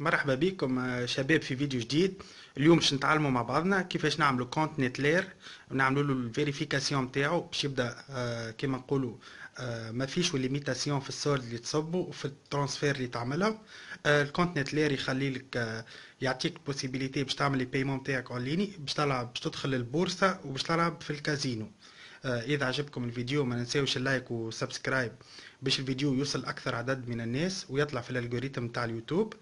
مرحبا بكم آه، شباب في فيديو جديد اليوم باش نتعلموا مع بعضنا كيفاش نعملوا كونت نت لير ونعملوا له الفيريفيكاسيون نتاعو باش يبدا آه، كيما نقولوا آه، ما فيش ليميتاسيون في السولد اللي تصبوا وفي الترانسفير اللي تعملها الكونت نت لير يخلي لك يعطيك بوسيبيليتي باش تعمل لي بايمون نتاعك اون ليني باش تلعب باش تدخل البورصه وباش تلعب في الكازينو آه، اذا عجبكم الفيديو ما ننساوش اللايك وسبسكرايب باش الفيديو يوصل اكثر عدد من الناس ويطلع في الالغوريتم تاع اليوتيوب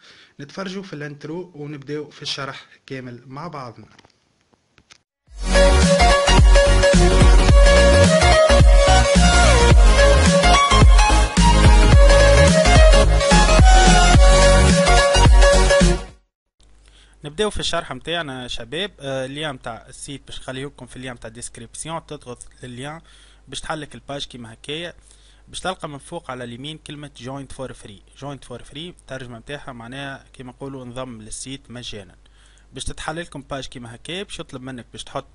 نتفرجوا في الانترو ونبداو في الشرح كامل مع بعضنا نبداو في الشرح نتاعنا شباب آه الليان نتاع السيت باش نخليهولكم في الليان نتاع ديسكريبسيون تضغط للليان باش تحلك الباج كيما هكايا باش تلقى من فوق على اليمين كلمة جوينت فور فري جوينت فور فري الترجمة نتاعها معناها كيما نقولوا انضم للسيت مجانا باش تتحل لكم باج كيما هكايا باش يطلب منك باش تحط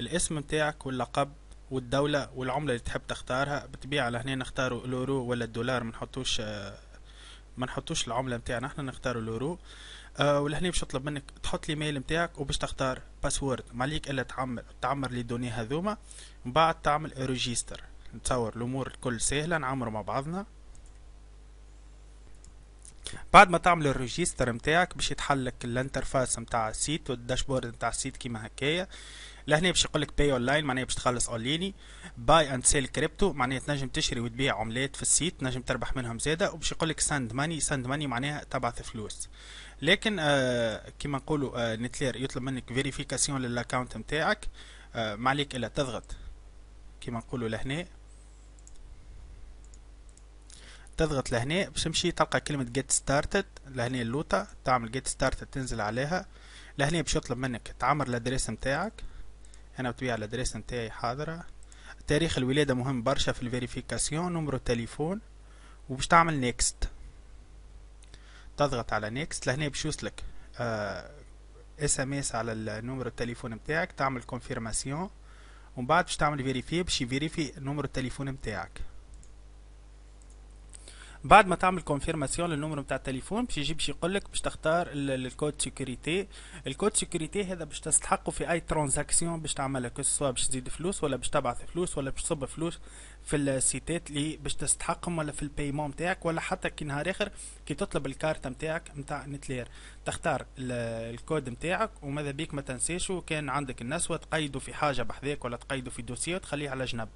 الاسم نتاعك واللقب والدولة والعملة اللي تحب تختارها بالطبيعة لهنا نختاروا الأورو ولا الدولار ما نحطوش آه ما نحطوش العمله نتاعنا احنا نختاروا اليورو أه ولهنا باش نطلب منك تحط الايميل نتاعك وباش تختار باسورد ما عليك الا تعمل تعمر لي دوني هذوما من بعد تعمل ريجيستر نتصور الامور الكل سهله نعمروا مع بعضنا بعد ما تعمل الريجيستر نتاعك باش يتحلك الانترفاس نتاع السيت والداشبورد نتاع السيت كيما هكايا لهنا باش يقول لك باي اون لاين معناها باش تخلص اون ليني باي اند سيل كريبتو معناها تنجم تشري وتبيع عملات في السيت تنجم تربح منهم زاده وباش يقول لك ساند ماني ساند ماني معناها تبعث فلوس لكن آه كيما نقولوا آه نتلير يطلب منك فيريفيكاسيون للاكونت نتاعك آه ما عليك الا تضغط كيما نقولوا لهنا تضغط لهنا باش تمشي تلقى كلمة get started لهنا اللوطة تعمل get started تنزل عليها لهنا باش يطلب منك تعمر الادريس متاعك هنا بتبيع الادريس نتاعي حاضرة تاريخ الولادة مهم برشا في الفيريفيكاسيون نمرو التليفون وباش تعمل نيكست تضغط على نيكست لهنا باش يوصلك اس ام اس على النمرو التليفون نتاعك تعمل كونفيرماسيون ومن بعد باش تعمل فيريفي باش يفيريفي نمرو التليفون نتاعك بعد ما تعمل كونفيرماسيون للنمر بتاع التليفون باش يجي باش يقول لك باش تختار الكود سيكوريتي الكود سيكوريتي هذا باش تستحقه في اي ترانزاكسيون باش تعملها سوا باش تزيد فلوس ولا باش تبعث فلوس ولا باش تصب فلوس في السيتات اللي باش تستحقهم ولا في البيمون نتاعك ولا حتى كي نهار اخر كي تطلب الكارت نتاعك نتاع نتلير تختار الكود نتاعك وماذا بيك ما تنساش وكان عندك النسوه تقيده في حاجه بحذاك ولا تقيده في دوسيه وتخليه على جنب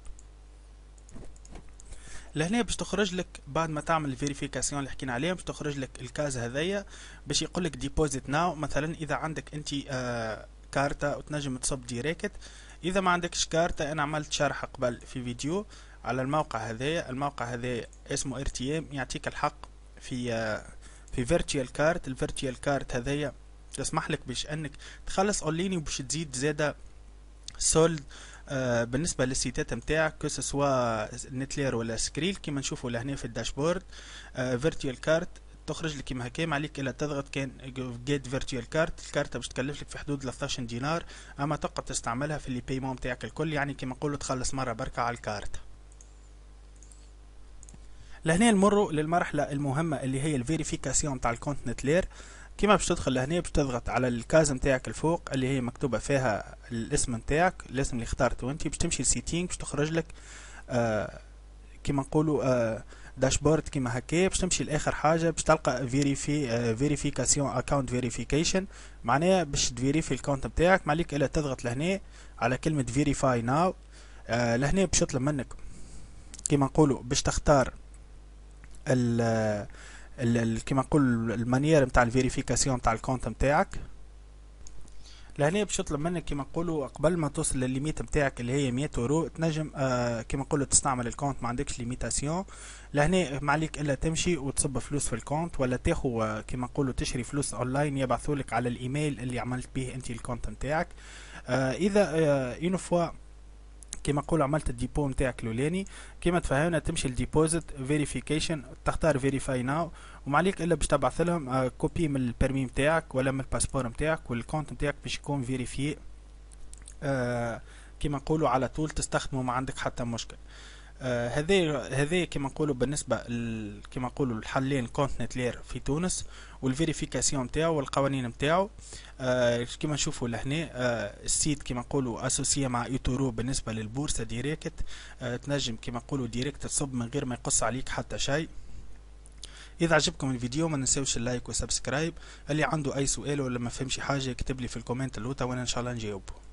لهنا باش تخرج لك بعد ما تعمل الفيريفيكاسيون اللي حكينا عليها باش تخرج لك الكاز هذايا باش يقول لك ديبوزيت ناو مثلا اذا عندك انت آه كارتا وتنجم تصب ديريكت اذا ما عندكش كارتا انا عملت شرح قبل في فيديو على الموقع هذايا الموقع هذايا اسمه ام يعطيك الحق في آه في فيرتشوال كارت الفيرتشوال كارت هذايا تسمح لك باش انك تخلص اونلاين وباش تزيد زاده سولد آه، بالنسبه للسيتات نتاعك كو سوا نتلير ولا سكريل كيما نشوفوا لهنا في الداشبورد فيرتوال آه، كارت تخرج لك كيما هكا ما عليك الا تضغط كان جيت فيرتوال كارت الكارت باش تكلف لك في حدود 13 دينار اما تقعد تستعملها في اللي بيمون نتاعك الكل يعني كيما نقولوا تخلص مره بركه على الكارت لهنا نمروا للمرحله المهمه اللي هي الفيريفيكاسيون تاع الكونت نتلير كيما باش تدخل لهنا باش تضغط على الكاز نتاعك الفوق اللي هي مكتوبه فيها الاسم نتاعك الاسم اللي اخترته انت باش تمشي لسيتينغ باش تخرج لك آه كيما نقولوا آه داشبورد كيما هكا باش تمشي لاخر حاجه باش تلقى فيريفي فيريفيكاسيون اكونت فيريفيكيشن معناها باش تفيريفي الكونت نتاعك ما عليك الا تضغط لهنا على كلمه فيريفاي ناو آه لهنا باش يطلب منك كيما نقولوا باش تختار ال آه، كيما نقول المانيير نتاع الفيريفيكاسيون نتاع الكونت نتاعك لهنا باش يطلب منك كيما نقولوا قبل ما توصل للليميت نتاعك اللي هي 100 اورو تنجم آه كيما نقولوا تستعمل الكونت ما عندكش ليميتاسيون لهنا ما عليك الا تمشي وتصب فلوس في الكونت ولا تاخو آه، كيما نقولوا تشري فلوس اونلاين يبعثوا لك على الايميل اللي عملت به انت الكونت نتاعك آه اذا اون آه فوا كيما نقولوا عملت الديبو نتاعك الاولاني كيما تفهمنا تمشي الديبوزيت فيريفيكيشن تختار فيريفاي ناو وما عليك الا باش تبعث لهم كوبي آه، من البرمي نتاعك ولا من الباسبور نتاعك والكونت نتاعك باش يكون فيريفي آه، كيما نقولوا على طول تستخدمه ما عندك حتى مشكل هذه آه، هذه كما نقولوا بالنسبه كما نقولوا الحلين كونتنت لير في تونس والفيريفيكاسيون نتاعو والقوانين نتاعو آه كما نشوفوا لهنا آه السيت كما نقولوا اسوسيه مع يوتورو بالنسبه للبورصه ديريكت آه تنجم كما نقولوا ديريكت تصب من غير ما يقص عليك حتى شيء اذا عجبكم الفيديو ما ننساوش اللايك وسبسكرايب اللي عنده اي سؤال ولا ما فهمش حاجه يكتب لي في الكومنت اللوطه وانا ان شاء الله نجاوبه